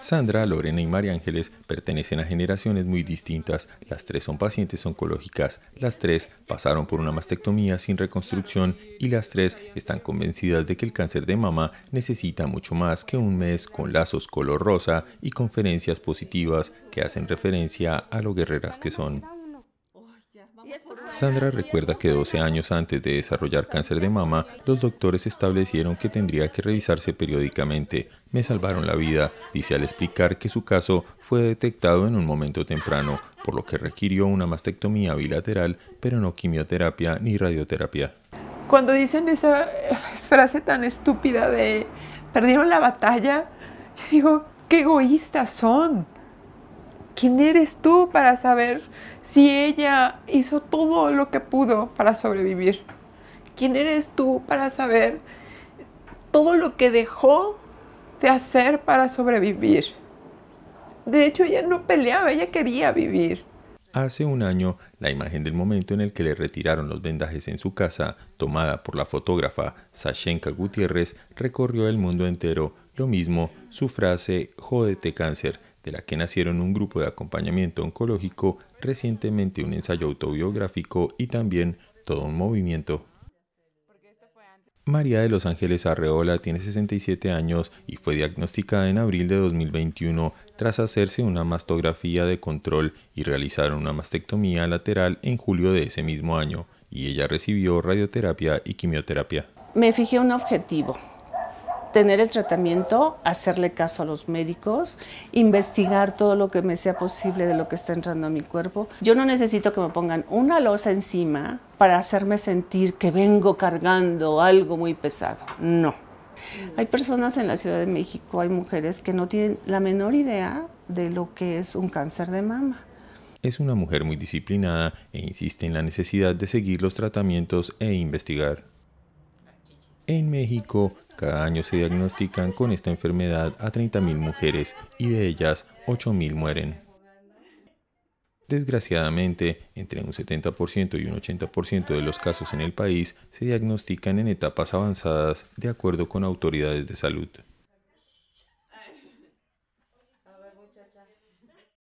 Sandra, Lorena y María Ángeles pertenecen a generaciones muy distintas. Las tres son pacientes oncológicas, las tres pasaron por una mastectomía sin reconstrucción y las tres están convencidas de que el cáncer de mama necesita mucho más que un mes con lazos color rosa y conferencias positivas que hacen referencia a lo guerreras que son. Sandra recuerda que 12 años antes de desarrollar cáncer de mama, los doctores establecieron que tendría que revisarse periódicamente. Me salvaron la vida, dice al explicar que su caso fue detectado en un momento temprano, por lo que requirió una mastectomía bilateral, pero no quimioterapia ni radioterapia. Cuando dicen esa frase tan estúpida de perdieron la batalla, digo, qué egoístas son. ¿quién eres tú para saber si ella hizo todo lo que pudo para sobrevivir? ¿Quién eres tú para saber todo lo que dejó de hacer para sobrevivir? De hecho, ella no peleaba, ella quería vivir. Hace un año, la imagen del momento en el que le retiraron los vendajes en su casa, tomada por la fotógrafa Sashenka Gutiérrez, recorrió el mundo entero. Lo mismo, su frase, jódete cáncer, de la que nacieron un grupo de acompañamiento oncológico, recientemente un ensayo autobiográfico y también todo un movimiento. María de Los Ángeles Arreola tiene 67 años y fue diagnosticada en abril de 2021 tras hacerse una mastografía de control y realizar una mastectomía lateral en julio de ese mismo año y ella recibió radioterapia y quimioterapia. Me fijé un objetivo, tener el tratamiento, hacerle caso a los médicos, investigar todo lo que me sea posible de lo que está entrando a mi cuerpo. Yo no necesito que me pongan una losa encima para hacerme sentir que vengo cargando algo muy pesado. No. Hay personas en la Ciudad de México, hay mujeres que no tienen la menor idea de lo que es un cáncer de mama. Es una mujer muy disciplinada e insiste en la necesidad de seguir los tratamientos e investigar. En México, cada año se diagnostican con esta enfermedad a 30.000 mujeres y de ellas 8.000 mueren. Desgraciadamente, entre un 70% y un 80% de los casos en el país se diagnostican en etapas avanzadas de acuerdo con autoridades de salud.